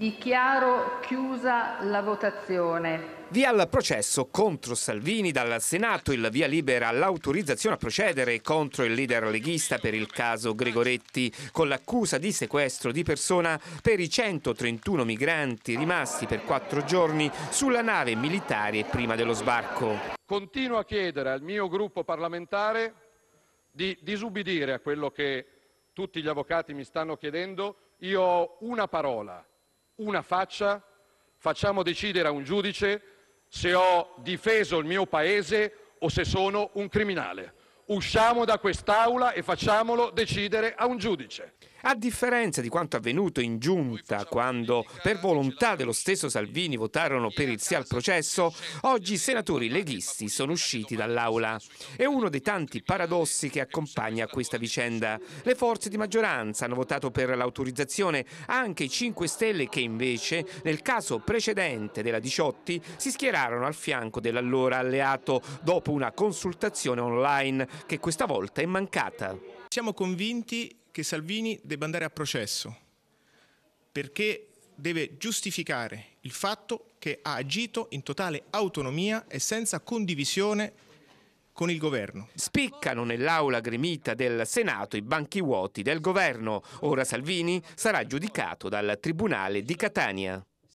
Dichiaro chiusa la votazione. Via al processo contro Salvini dal Senato, il via libera all'autorizzazione a procedere contro il leader leghista per il caso Gregoretti, con l'accusa di sequestro di persona per i 131 migranti rimasti per quattro giorni sulla nave militare prima dello sbarco. Continuo a chiedere al mio gruppo parlamentare di disubbidire a quello che tutti gli avvocati mi stanno chiedendo. Io ho una parola, una faccia, facciamo decidere a un giudice se ho difeso il mio Paese o se sono un criminale. Usciamo da quest'Aula e facciamolo decidere a un giudice. A differenza di quanto avvenuto in giunta quando per volontà dello stesso Salvini votarono per il sì al processo, oggi i senatori leghisti sono usciti dall'aula. È uno dei tanti paradossi che accompagna questa vicenda. Le forze di maggioranza hanno votato per l'autorizzazione anche i 5 Stelle che invece nel caso precedente della 18 si schierarono al fianco dell'allora alleato dopo una consultazione online che questa volta è mancata. Siamo convinti che Salvini debba andare a processo perché deve giustificare il fatto che ha agito in totale autonomia e senza condivisione con il governo. Spiccano nell'aula gremita del Senato i banchi vuoti del governo. Ora Salvini sarà giudicato dal Tribunale di Catania.